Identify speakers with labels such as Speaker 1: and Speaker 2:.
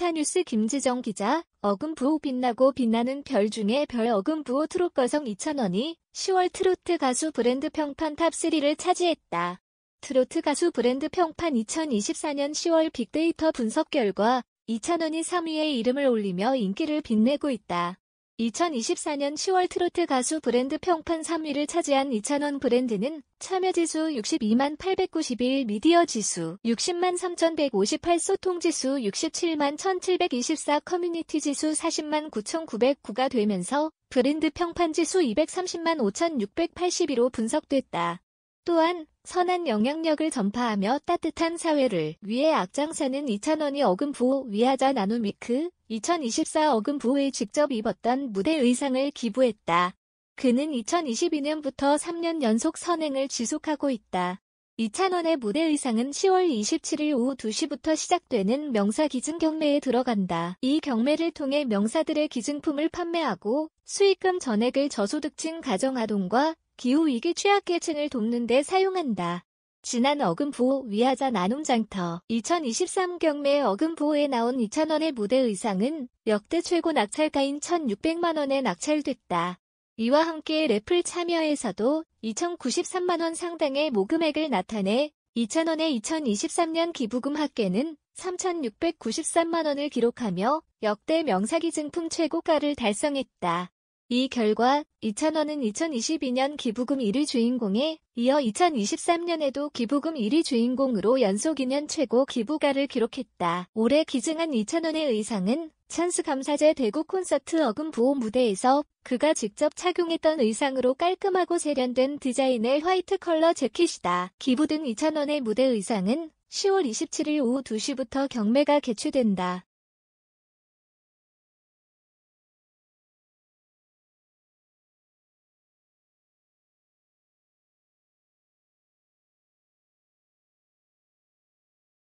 Speaker 1: 스타뉴스 김지정 기자, 어금부호 빛나고 빛나는 별 중에 별 어금부호 트롯 거성 2,000원이 10월 트로트 가수 브랜드 평판 탑3를 차지했다. 트로트 가수 브랜드 평판 2024년 10월 빅데이터 분석 결과 2,000원이 3위에 이름을 올리며 인기를 빛내고 있다. 2024년 10월 트로트 가수 브랜드 평판 3위를 차지한 이찬원 브랜드는 참여지수 62만 891 미디어 지수 60만 3158 소통지수 67만 1724 커뮤니티 지수 40만 9909가 되면서 브랜드 평판지수 230만 5681로 분석됐다. 또한 선한 영향력을 전파하며 따뜻한 사회를 위해 악장사는 이찬원이 어금부호 위하자 나눔위크 2024 어금부호에 직접 입었던 무대 의상을 기부했다. 그는 2022년부터 3년 연속 선행을 지속하고 있다. 이찬원의 무대 의상은 10월 27일 오후 2시부터 시작되는 명사 기증 경매에 들어간다. 이 경매를 통해 명사들의 기증품을 판매하고 수익금 전액을 저소득층 가정아동과 기후위기 취약계층을 돕는 데 사용한다. 지난 어금보호 위하자 나눔장터 2023 경매 어금보호에 나온 2,000원의 무대 의상은 역대 최고 낙찰가인 1,600만원에 낙찰됐다. 이와 함께 래플 참여에서도 2,093만원 상당의 모금액을 나타내 2,000원의 2023년 기부금 합계는 3,693만원을 기록하며 역대 명사기증품 최고가를 달성했다. 이 결과 이찬원은 2022년 기부금 1위 주인공에 이어 2023년에도 기부금 1위 주인공으로 연속 2년 최고 기부가를 기록했다. 올해 기증한 이찬원의 의상은 찬스 감사제 대구 콘서트 어금 부호 무대에서 그가 직접 착용했던 의상으로 깔끔하고 세련된 디자인의 화이트 컬러 재킷이다. 기부된 이찬원의 무대 의상은 10월 27일 오후 2시부터 경매가 개최된다.